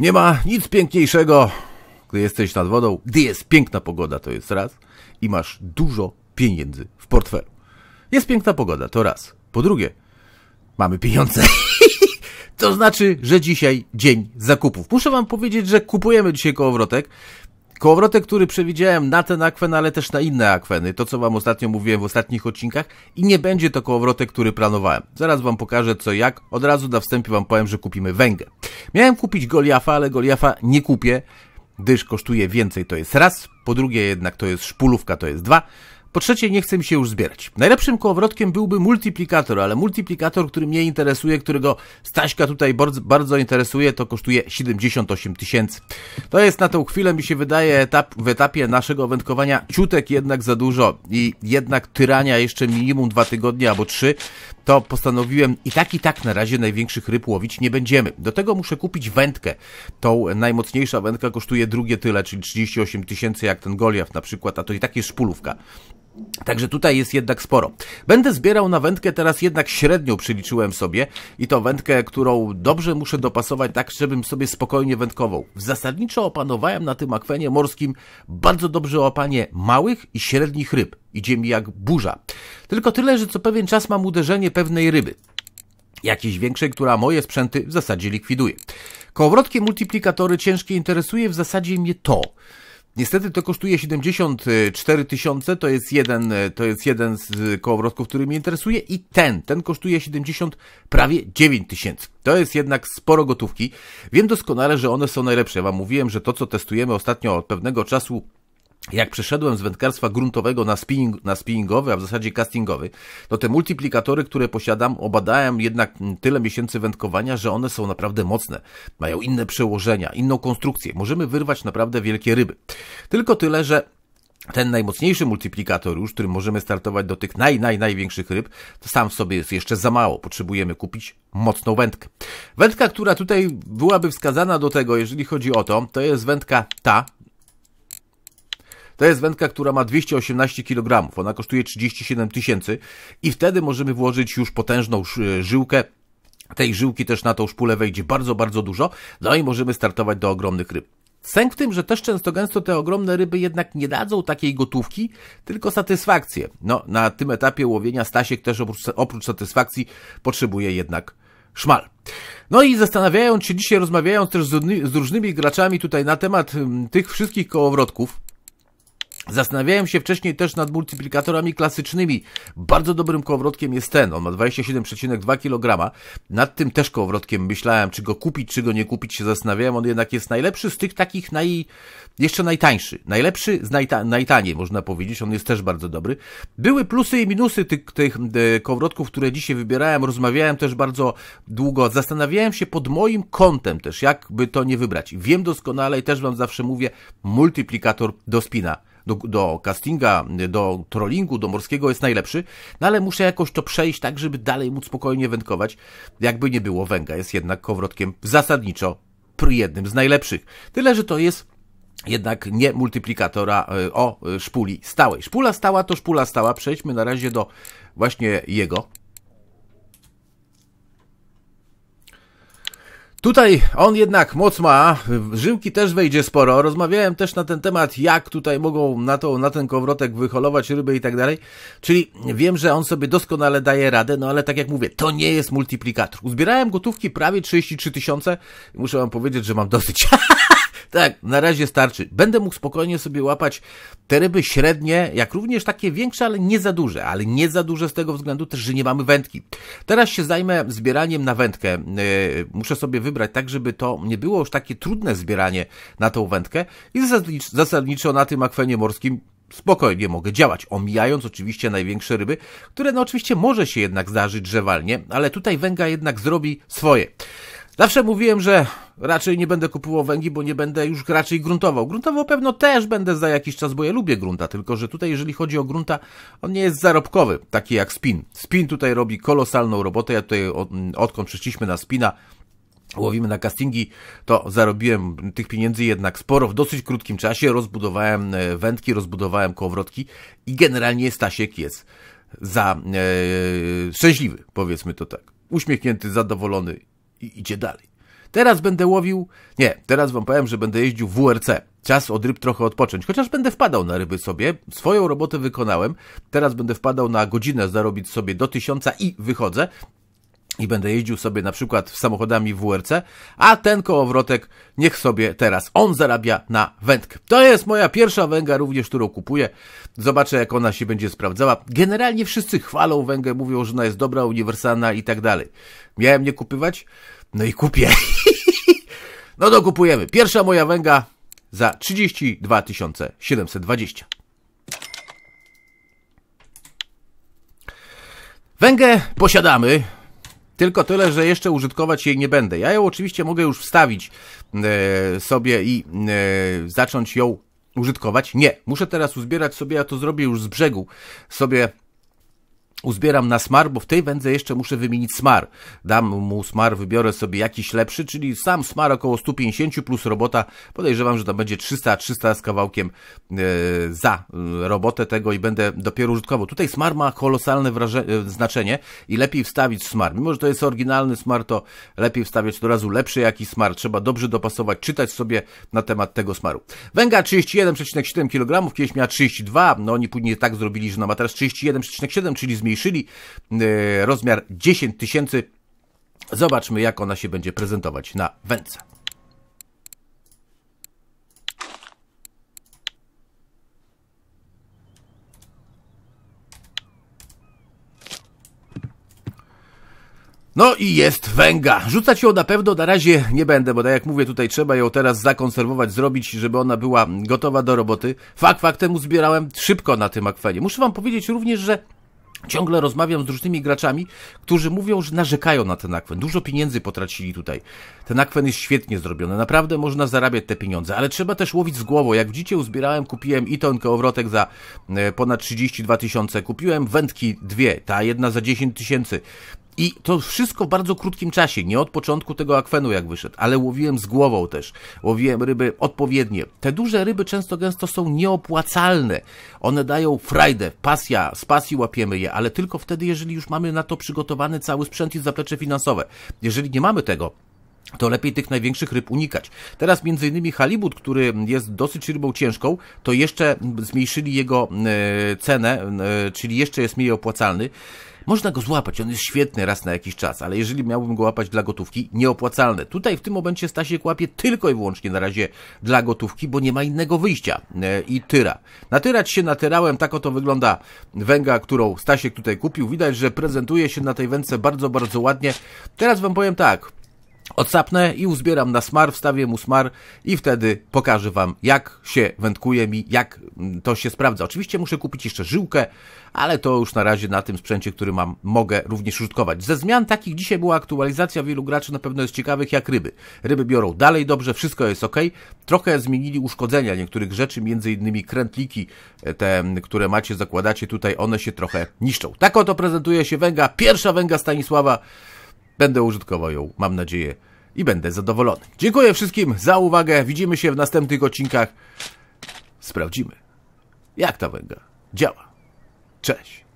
Nie ma nic piękniejszego, gdy jesteś nad wodą, gdy jest piękna pogoda, to jest raz, i masz dużo pieniędzy w portfelu. Jest piękna pogoda, to raz. Po drugie, mamy pieniądze. to znaczy, że dzisiaj dzień zakupów. Muszę wam powiedzieć, że kupujemy dzisiaj kołowrotek. Kołowrotek, który przewidziałem na ten akwen, ale też na inne akweny, to co wam ostatnio mówiłem w ostatnich odcinkach i nie będzie to kołowrotek, który planowałem. Zaraz wam pokażę co jak, od razu na wstępie wam powiem, że kupimy węgiel. Miałem kupić Goliafa, ale Goliafa nie kupię, gdyż kosztuje więcej, to jest raz. Po drugie jednak to jest szpulówka, to jest dwa. Po trzecie, nie chce mi się już zbierać. Najlepszym kołowrotkiem byłby multiplikator, ale multiplikator, który mnie interesuje, którego Staśka tutaj bardzo, bardzo interesuje, to kosztuje 78 tysięcy. To jest na tą chwilę, mi się wydaje, etap, w etapie naszego wędkowania ciutek jednak za dużo i jednak tyrania jeszcze minimum dwa tygodnie albo trzy, to postanowiłem i tak i tak na razie największych ryb łowić nie będziemy. Do tego muszę kupić wędkę. Tą najmocniejsza wędka kosztuje drugie tyle, czyli 38 tysięcy jak ten Goliath na przykład, a to i tak jest szpulówka. Także tutaj jest jednak sporo. Będę zbierał na wędkę teraz jednak średnią przyliczyłem sobie i to wędkę, którą dobrze muszę dopasować tak, żebym sobie spokojnie wędkował. Zasadniczo opanowałem na tym akwenie morskim bardzo dobrze opanie małych i średnich ryb. Idzie mi jak burza. Tylko tyle, że co pewien czas mam uderzenie pewnej ryby. Jakiejś większej, która moje sprzęty w zasadzie likwiduje. Kołowrotkie multiplikatory ciężkie interesuje w zasadzie mnie to – Niestety to kosztuje 74 tysiące, to jest jeden, to jest jeden z kołowrotków, który mnie interesuje i ten, ten kosztuje 70, prawie 9 tysięcy. To jest jednak sporo gotówki. Wiem doskonale, że one są najlepsze. Wam mówiłem, że to, co testujemy ostatnio od pewnego czasu, jak przeszedłem z wędkarstwa gruntowego na, spinning, na spinningowy, a w zasadzie castingowy, to te multiplikatory, które posiadam, obadałem jednak tyle miesięcy wędkowania, że one są naprawdę mocne. Mają inne przełożenia, inną konstrukcję. Możemy wyrwać naprawdę wielkie ryby. Tylko tyle, że ten najmocniejszy multiplikator już, którym możemy startować do tych naj, naj, największych ryb, to sam w sobie jest jeszcze za mało. Potrzebujemy kupić mocną wędkę. Wędka, która tutaj byłaby wskazana do tego, jeżeli chodzi o to, to jest wędka ta, to jest wędka, która ma 218 kg, ona kosztuje 37 tysięcy i wtedy możemy włożyć już potężną e, żyłkę tej żyłki też na tą szpulę wejdzie bardzo, bardzo dużo, no i możemy startować do ogromnych ryb. Sęk w tym, że też często gęsto te ogromne ryby jednak nie dadzą takiej gotówki, tylko satysfakcję. No, na tym etapie łowienia Stasiek też oprócz, oprócz satysfakcji potrzebuje jednak szmal. No i zastanawiając się dzisiaj, rozmawiając też z, z różnymi graczami tutaj na temat mm, tych wszystkich kołowrotków, Zastanawiałem się wcześniej też nad multiplikatorami klasycznymi. Bardzo dobrym kołowrotkiem jest ten, on ma 27,2 kg. Nad tym też kołowrotkiem myślałem, czy go kupić, czy go nie kupić, się zastanawiałem. On jednak jest najlepszy z tych takich naj... jeszcze najtańszy. Najlepszy z najta... najtaniej, można powiedzieć. On jest też bardzo dobry. Były plusy i minusy tych, tych e, kołowrotków, które dzisiaj wybierałem. Rozmawiałem też bardzo długo. Zastanawiałem się pod moim kątem też, jakby to nie wybrać. Wiem doskonale i też Wam zawsze mówię, multiplikator do spina do, do castinga, do trollingu, do morskiego jest najlepszy, no ale muszę jakoś to przejść tak, żeby dalej móc spokojnie wędkować. Jakby nie było, węga jest jednak kowrotkiem zasadniczo jednym z najlepszych. Tyle, że to jest jednak nie multiplikatora e, o e, szpuli stałej. Szpula stała to szpula stała. Przejdźmy na razie do właśnie jego Tutaj on jednak moc ma, żyłki też wejdzie sporo. Rozmawiałem też na ten temat, jak tutaj mogą na, to, na ten kowrotek wyholować ryby i tak dalej. Czyli wiem, że on sobie doskonale daje radę, no ale tak jak mówię, to nie jest multiplikator. Uzbierałem gotówki prawie 33 tysiące. Muszę wam powiedzieć, że mam dosyć. tak, na razie starczy. Będę mógł spokojnie sobie łapać te ryby średnie, jak również takie większe, ale nie za duże, ale nie za duże z tego względu też, że nie mamy wędki. Teraz się zajmę zbieraniem na wędkę. E, muszę sobie wybrać tak, żeby to nie było już takie trudne zbieranie na tą wędkę i zasadniczo na tym akwenie morskim spokojnie mogę działać, omijając oczywiście największe ryby, które no oczywiście może się jednak zdarzyć drzewalnie, ale tutaj węga jednak zrobi swoje. Zawsze mówiłem, że raczej nie będę kupował węgi, bo nie będę już raczej gruntował. Gruntował pewno też będę za jakiś czas, bo ja lubię grunta, tylko że tutaj jeżeli chodzi o grunta, on nie jest zarobkowy, taki jak spin. Spin tutaj robi kolosalną robotę, ja tutaj od, odkąd przyszliśmy na spina, łowimy na castingi, to zarobiłem tych pieniędzy jednak sporo. W dosyć krótkim czasie rozbudowałem e, wędki, rozbudowałem kołowrotki i generalnie Stasiek jest za e, szczęśliwy, powiedzmy to tak. Uśmiechnięty, zadowolony i idzie dalej. Teraz będę łowił. Nie, teraz wam powiem, że będę jeździł w WRC. Czas od ryb trochę odpocząć, chociaż będę wpadał na ryby sobie. Swoją robotę wykonałem. Teraz będę wpadał na godzinę zarobić sobie do tysiąca i wychodzę i będę jeździł sobie na przykład samochodami WRC, a ten kołowrotek niech sobie teraz on zarabia na wędkę. To jest moja pierwsza węga, również którą kupuję. Zobaczę, jak ona się będzie sprawdzała. Generalnie wszyscy chwalą węgę, mówią, że ona jest dobra, uniwersalna i tak dalej. Miałem nie kupywać? No i kupię. no to kupujemy. Pierwsza moja węga za 32 720. Węgę posiadamy, tylko tyle, że jeszcze użytkować jej nie będę. Ja ją oczywiście mogę już wstawić e, sobie i e, zacząć ją użytkować. Nie, muszę teraz uzbierać sobie, ja to zrobię już z brzegu, sobie uzbieram na smar, bo w tej wędze jeszcze muszę wymienić smar. Dam mu smar, wybiorę sobie jakiś lepszy, czyli sam smar około 150 plus robota. Podejrzewam, że to będzie 300, 300 z kawałkiem e, za e, robotę tego i będę dopiero użytkował. Tutaj smar ma kolosalne e, znaczenie i lepiej wstawić smar. Mimo, że to jest oryginalny smar, to lepiej wstawiać do razu lepszy jakiś smar. Trzeba dobrze dopasować, czytać sobie na temat tego smaru. Węga 31,7 kg, kiedyś miała 32, no oni później tak zrobili, że ona ma teraz 31,7, czyli zmieniła zmniejszyli e, rozmiar 10 tysięcy. Zobaczmy, jak ona się będzie prezentować na wędce. No i jest węga. Rzucać ją na pewno na razie nie będę, bo tak jak mówię, tutaj trzeba ją teraz zakonserwować, zrobić, żeby ona była gotowa do roboty. Fakt faktem uzbierałem szybko na tym akwenie. Muszę wam powiedzieć również, że Ciągle rozmawiam z różnymi graczami, którzy mówią, że narzekają na ten akwen. Dużo pieniędzy potracili tutaj. Ten akwen jest świetnie zrobiony, naprawdę można zarabiać te pieniądze, ale trzeba też łowić z głową. Jak widzicie, uzbierałem, kupiłem i tonkę owrotek za e, ponad 32 tysiące, kupiłem wędki dwie, ta jedna za 10 tysięcy, i to wszystko w bardzo krótkim czasie, nie od początku tego akwenu jak wyszedł, ale łowiłem z głową też. Łowiłem ryby odpowiednie. Te duże ryby często gęsto są nieopłacalne. One dają frajdę, pasja, z pasji łapiemy je, ale tylko wtedy, jeżeli już mamy na to przygotowany cały sprzęt i zaplecze finansowe. Jeżeli nie mamy tego, to lepiej tych największych ryb unikać. Teraz między innymi halibut, który jest dosyć rybą ciężką, to jeszcze zmniejszyli jego e, cenę, e, czyli jeszcze jest mniej opłacalny. Można go złapać, on jest świetny raz na jakiś czas, ale jeżeli miałbym go łapać dla gotówki, nieopłacalne. Tutaj w tym momencie Stasiek łapie tylko i wyłącznie na razie dla gotówki, bo nie ma innego wyjścia e, i tyra. Natyrać się natyrałem, tak oto wygląda węga, którą Stasiek tutaj kupił. Widać, że prezentuje się na tej wędce bardzo, bardzo ładnie. Teraz wam powiem tak, odsapnę i uzbieram na smar, wstawię mu smar i wtedy pokażę Wam, jak się wędkuje mi, jak mm, to się sprawdza. Oczywiście muszę kupić jeszcze żyłkę, ale to już na razie na tym sprzęcie, który mam, mogę również użytkować. Ze zmian takich dzisiaj była aktualizacja, wielu graczy na pewno jest ciekawych, jak ryby. Ryby biorą dalej dobrze, wszystko jest ok. Trochę zmienili uszkodzenia niektórych rzeczy, między innymi krętliki, e, te, które macie, zakładacie tutaj, one się trochę niszczą. Tak oto prezentuje się węga, pierwsza węga Stanisława Będę użytkował ją, mam nadzieję, i będę zadowolony. Dziękuję wszystkim za uwagę. Widzimy się w następnych odcinkach. Sprawdzimy, jak ta węga działa. Cześć.